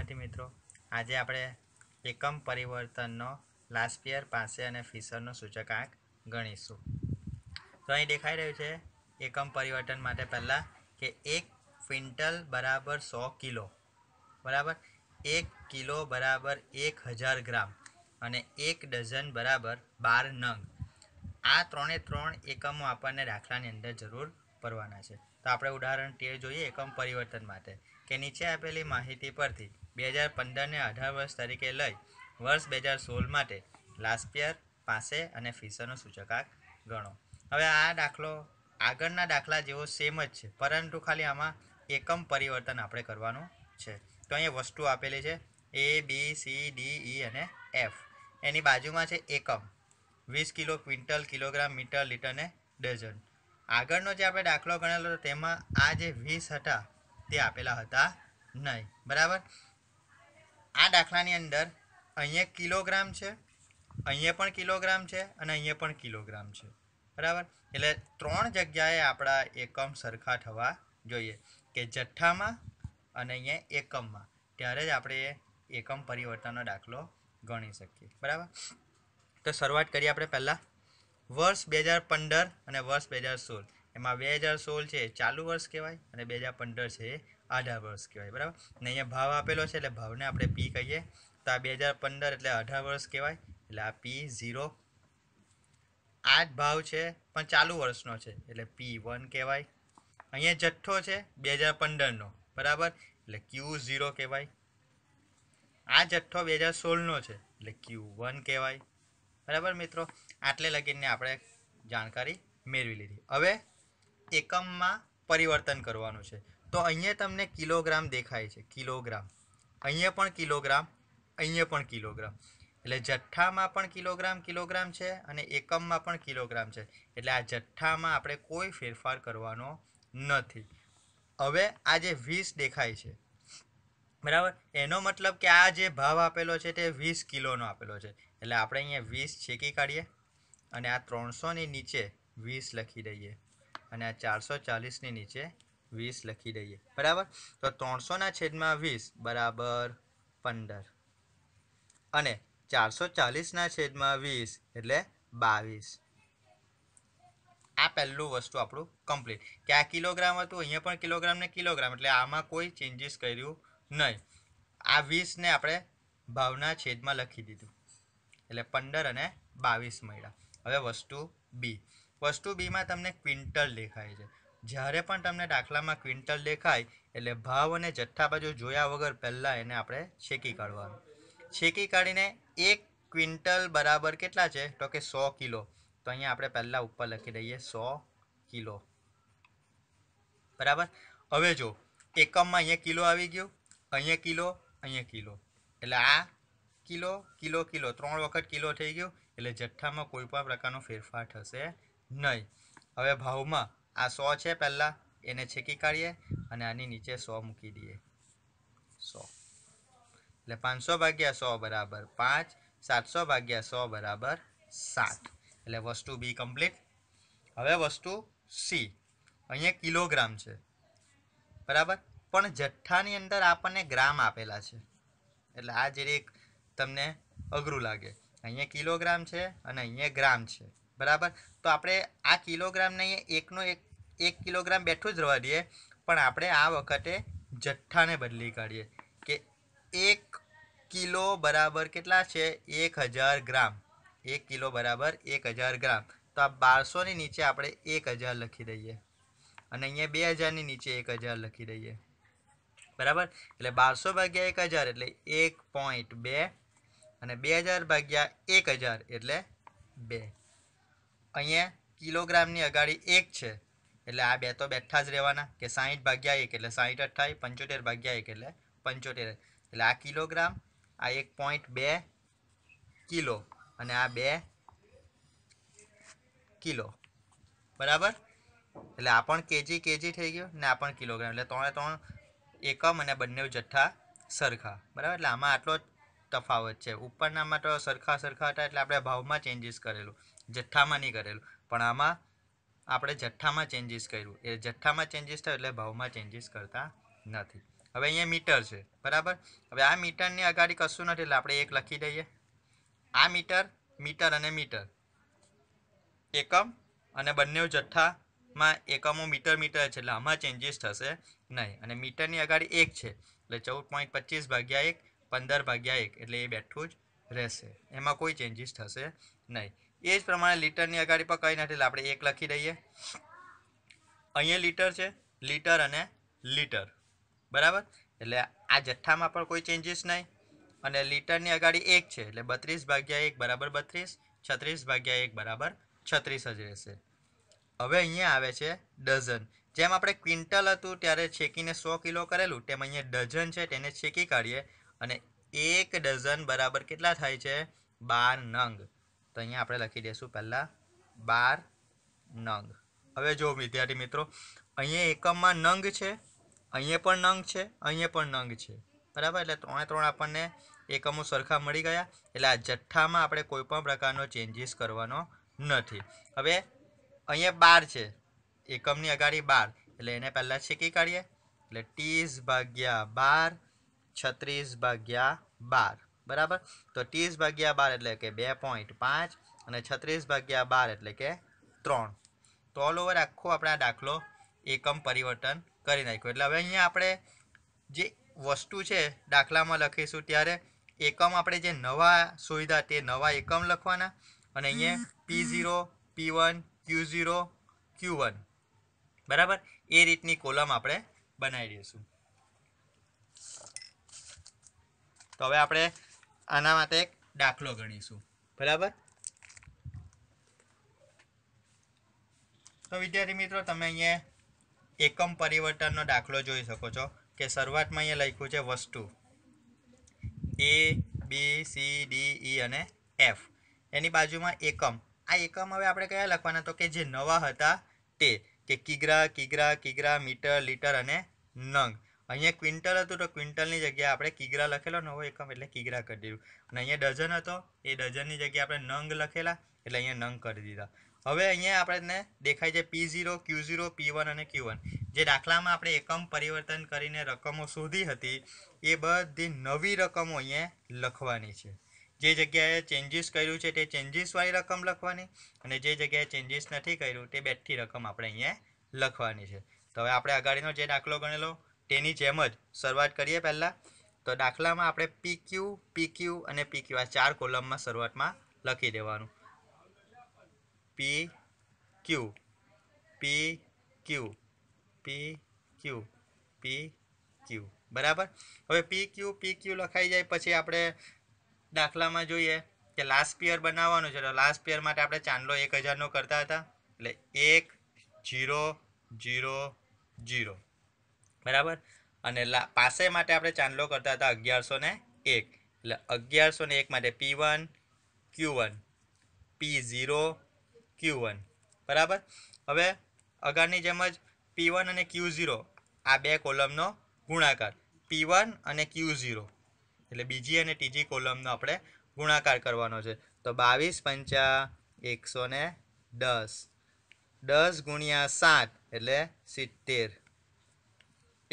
વિદ્યાર્થી મિત્રો આજે આપણે એકમ પરિવર્તનનો લાસ્પિયર પાસે અને ફિશરનો સૂચકાંક ગણીશું તો અહીં દેખાઈ રહ્યું છે એકમ પરિવર્તન માટે પહેલાં કે એક ક્વિન્ટલ બરાબર સો કિલો બરાબર એક કિલો બરાબર એક હજાર ગ્રામ અને એક ડઝન બરાબર બાર નંગ આ ત્રણે ત્રણ એકમો આપણને દાખલાની અંદર જરૂર પડવાના છે તો આપણે ઉદાહરણ તે જોઈએ એકમ પરિવર્તન માટે કે નીચે આપેલી માહિતી પરથી બે હજાર પંદરને અઢાર વર્ષ તરીકે લઈ વર્ષ બે હજાર સોળ માટે લાસ્પિયર પાસે અને ફિશરનો સૂચકાંક ગણો હવે આ દાખલો આગળના દાખલા જેવો સેમ જ છે પરંતુ ખાલી આમાં એકમ પરિવર્તન આપણે કરવાનું છે તો અહીંયા વસ્તુ આપેલી છે એ બી સી ડી ઈ અને એફ એની બાજુમાં છે એકમ વીસ kilo quintal kilogram metre litre ને ડઝન આગળનો જે આપણે દાખલો ગણેલો તેમાં આ જે વીસ હતા તે આપેલા હતા નહીં બરાબર આ દાખલાની અંદર અહીંયા કિલોગ્રામ છે અહીંયા પણ કિલોગ્રામ છે અને અહીંયા પણ કિલોગ્રામ છે બરાબર એટલે ત્રણ જગ્યાએ આપણા એકમ સરખા થવા જોઈએ કે જથ્થામાં અને અહીંયા એકમમાં ત્યારે જ આપણે એકમ પરિવર્તનનો દાખલો ગણી શકીએ બરાબર તો શરૂઆત કરીએ આપણે પહેલાં વર્ષ બે હજાર પંદર અને વર્ષ બે હજાર સોળ એમાં બે હજાર સોળ છે ચાલુ વર્ષ કહેવાય અને બે હજાર પંદર છે આઢાર વર્ષ કહેવાય બરાબર ને અહીંયા ભાવ આપેલો છે એટલે ભાવને આપણે પી કહીએ તો આ બે હજાર પંદર એટલે અઢાર વર્ષ કહેવાય એટલે આ પી ઝીરો આ જ ભાવ છે પણ ચાલુ વર્ષનો છે એટલે પી વન કહેવાય અહીંયા જથ્થો છે બે હજાર પંદરનો બરાબર એટલે ક્યુ ઝીરો કહેવાય આ જથ્થો બે હજાર સોળનો છે એટલે ક્યુ વન કહેવાય બરાબર મિત્રો આટલે લગીને આપણે જાણકારી મેળવી લીધી હવે એકમમાં પરિવર્તન કરવાનું છે તો અહીંયા તમને કિલોગ્રામ દેખાય છે કિલોગ્રામ અહીંયા પણ કિલોગ્રામ અહીંયા પણ કિલોગ્રામ એટલે જથ્થામાં પણ કિલોગ્રામ કિલોગ્રામ છે અને એકમમાં પણ કિલોગ્રામ છે એટલે આ જથ્થામાં આપણે કોઈ ફેરફાર કરવાનો નથી હવે આ જે વીસ દેખાય છે બરાબર એનો મતલબ કે આ જે ભાવ આપેલો છે તે વીસ કિલોનો આપેલો છે એટલે આપણે અહીંયા વીસ છેકી કાઢીએ અને આ ત્રણસોની નીચે વીસ લખી દઈએ અને આ ચારસો ચાલીસની નીચે વીસ લખી દઈએ બરાબર તો ત્રણસોના છેદમાં વીસ બરાબર પંદર અને ચારસો ચાલીસના છેદમાં વીસ એટલે બાવીસ આ પહેલું વસ્તુ આપણું કમ્પ્લીટ કે આ કિલોગ્રામ હતું અહીંયા પણ કિલોગ્રામ ને કિલોગ્રામ એટલે આમાં કોઈ ચેન્જીસ કર્યું નહીં આ વીસને આપણે ભાવના છેદમાં લખી દીધું એટલે પંદર અને બાવીસ મળ્યા હવે વસ્તુ બી વસ્તુ બીમાં તમને ક્વિન્ટલ દેખાય છે જ્યારે પણ તમને દાખલામાં ક્વિન્ટલ દેખાય એટલે ભાવ અને જથ્થા બાજુ જોયા વગર પહેલાં એને આપણે શેકી કાઢવાનું શેકી કાઢીને એક ક્વિન્ટલ બરાબર કેટલા છે તો કે સો કિલો તો અહીંયા આપણે પહેલાં ઉપર લખી દઈએ સો કિલો બરાબર હવે જો એકમમાં અહીંયા કિલો આવી ગયો અહીંયા કિલો અહીંયા કિલો એટલે આ કિલો કિલો કિલો ત્રણ વખત કિલો થઈ ગયો એટલે જથ્થામાં કોઈ પણ પ્રકારનો ફેરફાર થશે નહીં હવે ભાવમાં આ સો છે પહેલાં એને છેકી કાઢીએ અને આની નીચે સો મૂકી દઈએ સો એટલે પાંચસો ભાગ્યા સો બરાબર પાંચ સાતસો ભાગ્યા સો બરાબર સાત એટલે વસ્તુ બી કમ્પ્લીટ હવે વસ્તુ સી અહીંયા કિલોગ્રામ છે બરાબર પણ જથ્થાની અંદર આપણને ગ્રામ આપેલા છે એટલે આ જે તમને અઘરું લાગે અહીંયા કિલોગ્રામ છે અને અહીંયા ગ્રામ છે બરાબર તો આપણે આ કિલોગ્રામ કિલોગ્રામને એકનો એક એક કિલોગ્રામ બેઠું જ રહેવા દઈએ પણ આપણે આ વખતે જથ્થાને બદલી કાઢીએ કે એક કિલો બરાબર કેટલા છે એક હજાર ગ્રામ એક કિલો બરાબર એક હજાર ગ્રામ તો આ બારસોની નીચે આપણે એક હજાર લખી દઈએ અને અહીંયા બે હજારની નીચે એક હજાર લખી દઈએ બરાબર એટલે બારસો ભાગ્યા એક હજાર એટલે એક પોઈન્ટ બે અને બે હજાર ભાગ્યા એક હજાર એટલે બે અહીંયા કિલોગ્રામની અગાડી એક છે એટલે આ બે તો બેઠા જ રહેવાના કે સાહીઠ ભાગ્યા એક એટલે સાહીઠ અઠ્ઠાઈ પંચોતેર ભાગ્યા એક એટલે પંચોતેર એટલે આ કિલોગ્રામ આ એક પોઈન્ટ બે કિલો અને આ બે કિલો બરાબર એટલે આ પણ કેજી કેજી થઈ ગયો ને આ પણ કિલોગ્રામ એટલે ત્રણે ત્રણ એકમ અને બંને જથ્થા સરખા બરાબર એટલે આમાં આટલો તફાવત છે ઉપરનામાં તો સરખા સરખા હતા એટલે આપણે ભાવમાં ચેન્જીસ કરેલું જથ્થામાં નહીં કરેલું પણ આમાં આપણે જથ્થામાં ચેન્જીસ કર્યું એ જથ્થામાં ચેન્જીસ થયું એટલે ભાવમાં ચેન્જીસ કરતા નથી હવે અહીંયા મીટર છે બરાબર હવે આ મીટરની અગાડી કશું નથી એટલે આપણે એક લખી દઈએ આ મીટર મીટર અને મીટર એકમ અને બંને જથ્થામાં એકમો મીટર મીટર છે એટલે આમાં ચેન્જીસ થશે નહીં અને મીટરની અગાડી એક છે એટલે ચૌદ પોઈન્ટ પચીસ ભાગ્યા એક પંદર ભાગ્યા એક એટલે એ બેઠું જ રહેશે એમાં કોઈ ચેન્જીસ થશે નહીં એ જ પ્રમાણે લીટરની અગાડી પર કંઈ નથી આપણે એક લખી દઈએ અહીંયા લીટર છે લીટર અને લીટર બરાબર એટલે આ જથ્થામાં પણ કોઈ ચેન્જીસ નહીં અને લીટરની અગાડી એક છે એટલે બત્રીસ ભાગ્યા એક બરાબર બત્રીસ છત્રીસ ભાગ્યા એક બરાબર છત્રીસ જ રહેશે હવે અહીંયા આવે છે ડઝન જેમ આપણે ક્વિન્ટલ હતું ત્યારે છેકીને સો કિલો કરેલું તેમ અહીંયા ડઝન છે તેને છેકી કાઢીએ અને એક ડઝન બરાબર કેટલા થાય છે બાર નંગ તો અહીંયા આપણે લખી દઈશું પહેલાં બાર નંગ હવે જો વિદ્યાર્થી મિત્રો અહીંયા એકમમાં નંગ છે અહીંયા પણ નંગ છે અહીંયા પણ નંગ છે બરાબર એટલે ત્રણે ત્રણ આપણને એકમો સરખા મળી ગયા એટલે આ જથ્થામાં આપણે કોઈપણ પ્રકારનો ચેન્જીસ કરવાનો નથી હવે અહીંયા બાર છે એકમની અગાડી બાર એટલે એને પહેલાં છેકી કાઢીએ એટલે ત્રીસ ભાગ્યા બાર છત્રીસ ભાગ્યા બાર બરાબર તો ત્રીસ ભાગ્યા બાર એટલે કે બે પોઈન્ટ પાંચ અને છત્રીસ ભાગ્યા બાર એટલે કે ત્રણ તો ઓલ ઓવર આખો આપણે દાખલો એકમ પરિવર્તન કરી નાખ્યું એટલે હવે અહીંયા આપણે જે વસ્તુ છે દાખલામાં લખીશું ત્યારે એકમ આપણે જે નવા સુવિધા તે નવા એકમ લખવાના અને અહીંયા P zero P one Q zero Q one બરાબર એ રીતની કોલમ આપણે બનાવી દઈશું તો હવે આપણે આના માટે એક દાખલો ગણીશું બરાબર તો વિદ્યાર્થી મિત્રો તમે અહીંયા એકમ પરિવર્તનનો દાખલો જોઈ શકો છો કે શરૂઆતમાં અહીંયા લખ્યું છે વસ્તુ એ બી સી ડી ઈ અને એફ એની બાજુમાં એકમ આ એકમ હવે આપણે કયા લખવાના તો કે જે નવા હતા તે કે કિગ્રા કિગ્રા કિગ્રા મીટર લીટર અને નંગ અહીંયા ક્વિન્ટલ હતું તો ક્વિન્ટલની જગ્યાએ આપણે કિગ્રા લખેલો નવો એકમ એટલે કિગ્રા કરી દીધું અને અહીંયા ડઝન હતો એ ડઝનની જગ્યાએ આપણે નંગ લખેલા એટલે અહીંયા નંગ કરી દીધા હવે અહીંયા આપણને દેખાય છે P zero Q zero P one અને ક્યુ વન જે દાખલામાં આપણે એકમ પરિવર્તન કરીને રકમો શોધી હતી એ બધી નવી રકમો અહીંયા લખવાની છે જે જગ્યાએ ચેન્જીસ કર્યું છે તે ચેન્જીસવાળી રકમ લખવાની અને જે જગ્યાએ ચેન્જીસ નથી કર્યું તે બેઠી રકમ આપણે અહીંયા લખવાની છે તો હવે આપણે અગાડીનો જે દાખલો ગણેલો તેની જેમ જ શરૂઆત કરીએ પહેલાં તો દાખલામાં આપણે પી ક્યુ પી ક્યુ અને પી ક્યુ આ ચાર કોલમમાં શરૂઆતમાં લખી દેવાનું પી ક્યુ પી ક્યુ પી ક્યુ પી ક્યુ બરાબર હવે પી ક્યુ પી ક્યુ લખાઈ જાય પછી આપણે દાખલામાં જોઈએ કે લાસ્ટ પિયર બનાવવાનું છે તો લાસ્ટ પિયર માટે આપણે ચાંદલો એક હજારનો કરતા હતા એટલે એક જીરો જીરો જીરો બરાબર અને પાસે માટે આપણે ચાંદલો કરતા હતા અગિયારસો ને એક એટલે અગિયારસો ને એક માટે P one Q one P zero Q one બરાબર હવે અગારની જેમ જ પી વન અને ક્યુ ઝીરો આ બે કોલમનો ગુણાકાર પી વન અને ક્યુ ઝીરો એટલે બીજી અને ત્રીજી કોલમનો આપણે ગુણાકાર કરવાનો છે તો બાવીસ પંચા એકસો ને દસ દસ ગુણ્યા સાત એટલે સિત્તેર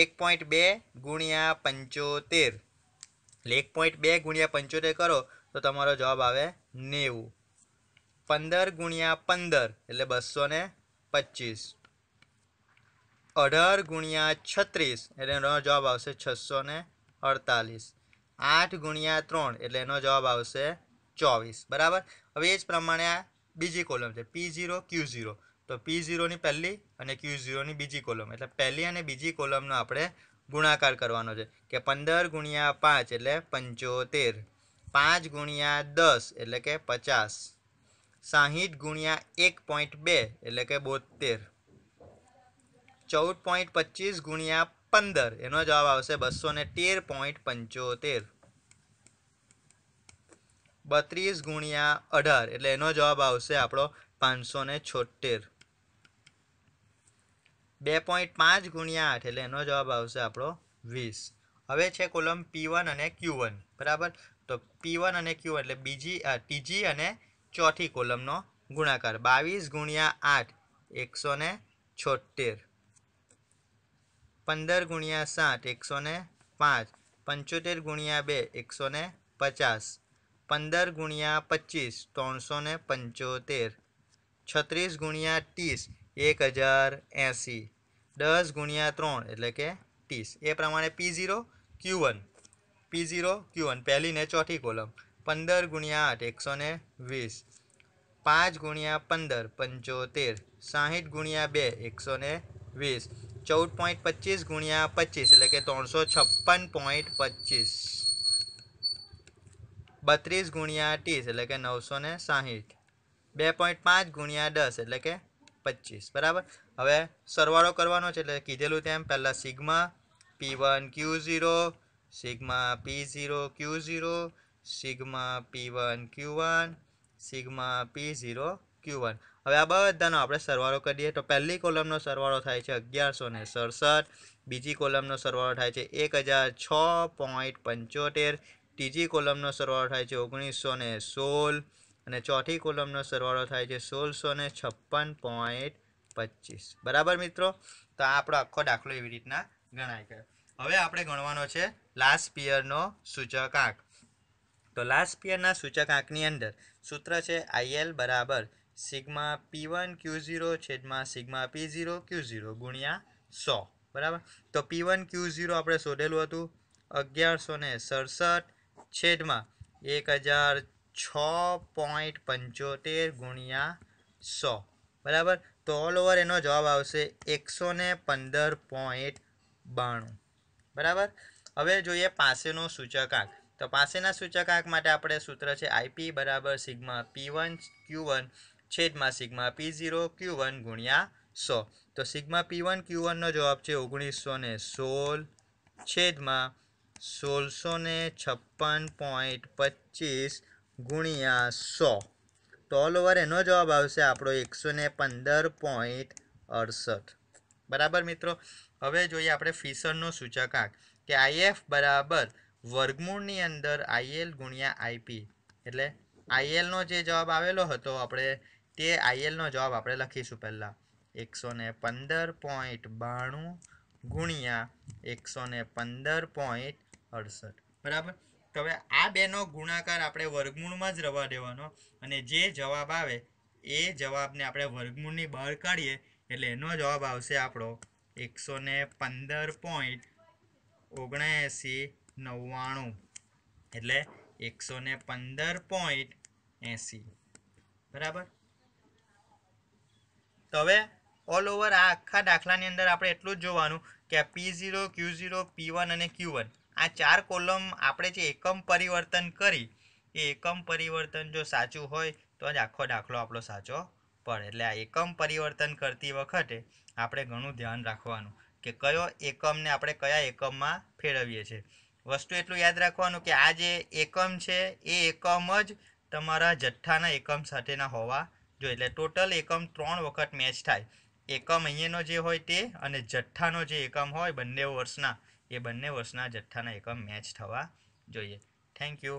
એક પોઈન્ટ બે ગુણ્યા પંચોતેર એટલે એક પોઈન્ટ બે ગુણ્યા પંચોતેર કરો તો તમારો જવાબ આવે નેવું પંદર ગુણ્યા પંદર એટલે બસો ને પચીસ અઢાર ગુણ્યા છત્રીસ એટલે એનો જવાબ આવશે છસો ને અડતાલીસ આઠ ગુણ્યા ત્રણ એટલે એનો જવાબ આવશે ચોવીસ બરાબર હવે એ જ પ્રમાણે આ બીજી કોલમ છે પી ઝીરો ક્યુ ઝીરો તો પી ઝીરોની પહેલી અને ક્યુ ઝીરોની બીજી કોલમ એટલે પહેલી અને બીજી કોલમનો આપણે ગુણાકાર કરવાનો છે કે પંદર ગુણ્યા પાંચ એટલે પંચોતેર પાંચ ગુણ્યા દસ એટલે કે પચાસ સાહીઠ ગુણ્યા એક પોઈન્ટ બે એટલે કે બોતેર ચૌદ પોઈન્ટ પચીસ ગુણ્યા પંદર એનો જવાબ આવશે બસો ને તેર પોઈન્ટ પંચોતેર બત્રીસ ગુણ્યા અઢાર એટલે એનો જવાબ આવશે આપણો પાંચસો ને છોતેર બે પોઈન્ટ પાંચ ગુણ્યા આઠ એટલે એનો જવાબ આવશે આપણો વીસ હવે છે કોલમ પી વન અને ક્યુ વન બરાબર તો પી અને ક્યુ એટલે બીજી ત્રીજી અને ચોથી કોલમનો ગુણાકાર બાવીસ ગુણ્યા આઠ એકસો ને છોતેર પંદર ગુણ્યા સાત એકસો ને પાંચ પંચોતેર ગુણ્યા બે એકસો ને પચાસ પંદર ગુણ્યા પચીસ ત્રણસો ને પંચોતેર છત્રીસ ગુણ્યા ત્રીસ એક હજાર એંસી દસ ગુણ્યા ત્રણ એટલે કે ત્રીસ એ પ્રમાણે P zero Q one P zero Q one પહેલી ને ચોથી કોલમ પંદર ગુણ્યા આઠ એકસો ને વીસ પાંચ ગુણ્યા પંદર પંચોતેર સાહીઠ ગુણ્યા બે એકસો ને વીસ ચૌદ પોઈન્ટ પચીસ ગુણ્યા પચીસ એટલે કે ત્રણસો છપ્પન પોઈન્ટ પચીસ બત્રીસ ગુણ્યા ત્રીસ એટલે કે નવસો ને સાહીઠ બે પોઈન્ટ પાંચ ગુણ્યા દસ એટલે કે પચીસ બરાબર હવે સરવાળો કરવાનો છે એટલે કીધેલું તેમ પહેલાં sigma P one Q zero sigma P zero Q zero sigma P one Q one sigma P zero Q one હવે આ બધાનો આપણે સરવાળો કરીએ તો પહેલી કોલમનો સરવાળો થાય છે અગિયારસો ને સડસઠ બીજી કોલમનો સરવાળો થાય છે એક હજાર છ પોઈન્ટ પંચોતેર ત્રીજી કોલમનો સરવાળો થાય છે ઓગણીસો ને સોળ અને ચોથી કોલમનો સરવાળો થાય છે સોળસો ને છપ્પન પોઈન્ટ પચીસ બરાબર મિત્રો તો આપણો આખો દાખલો એવી રીતના ગણાય ગયો હવે આપણે ગણવાનો છે લાસ્ટ પિયરનો સૂચક આંક તો લાસ્ટ પિયરના સૂચક આંકની અંદર સૂત્ર છે આઈએલ બરાબર sigma P one Q zero છેદમાં sigma P zero Q zero ગુણ્યા સો બરાબર તો પી વન ક્યુ ઝીરો આપણે શોધેલું હતું અગિયારસો ને સડસઠ છેદમાં એક હજાર છ પોઈન્ટ પંચોતેર ગુણ્યા સો બરાબર તો ઓલ ઓવર એનો જવાબ આવશે એકસો ને પંદર પોઈન્ટ બાણું બરાબર હવે જોઈએ પાસેનો સૂચકાંક તો પાસેના સૂચકાંક માટે આપણે સૂત્ર છે આઈપી બરાબર sigma P one Q one છેદમાં sigma P zero Q one ગુણ્યા સો તો સિગ્મા પી વન ક્યુ વનનો જવાબ છે ઓગણીસો ને સોળ છેદમાં સોળસો ને છપ્પન પોઈન્ટ પચીસ ગુણ્યા સો તો ઓલ ઓવર એનો જવાબ આવશે આપણો એકસો ને પંદર પોઈન્ટ અડસઠ બરાબર મિત્રો હવે જોઈએ આપણે ફિશરનો સૂચકાંક કે આઈએફ બરાબર વર્ગમૂળની અંદર આઈએલ ગુણ્યા આઈપી એટલે આઈએલનો જે જવાબ આવેલો હતો આપણે તે આઈએલનો જવાબ આપણે લખીશું પહેલાં એકસો ને પંદર પોઈન્ટ બાણું ગુણ્યા એકસો ને પંદર પોઈન્ટ અડસઠ બરાબર તો હવે આ બેનો ગુણાકાર આપણે વર્ગમૂળમાં જ રવા દેવાનો અને જે જવાબ આવે એ જવાબને આપણે વર્ગમૂળની બહાર કાઢીએ એટલે એનો જવાબ આવશે આપણો એકસો ને પંદર પોઈન્ટ ઓગણએંસી નવ્વાણું એટલે એકસો ને પંદર પોઈન્ટ એંસી બરાબર તો હવે ઓલ ઓવર આ આખા દાખલાની અંદર આપણે એટલું જ જોવાનું કે આ P zero Q zero P one અને ક્યુ વન આ ચાર કોલમ આપણે જે એકમ પરિવર્તન કરી એ એકમ પરિવર્તન જો સાચું હોય તો જ આખો દાખલો આપણો સાચો પડે એટલે આ એકમ પરિવર્તન કરતી વખતે આપણે ઘણું ધ્યાન રાખવાનું કે કયો એકમને આપણે કયા એકમમાં ફેરવીએ છીએ વસ્તુ એટલું યાદ રાખવાનું કે આ જે એકમ છે એ એકમ જ તમારા જથ્થાના એકમ સાથેના હોવા જોઈએ એટલે ટોટલ એકમ ત્રણ વખત મેચ થાય એકમ અહીંયાનો જે હોય તે અને જથ્થાનો જે એકમ હોય બંને વર્ષના એ બંને વર્ષના જથ્થાના એકમ મેચ થવા જોઈએ થેન્ક યુ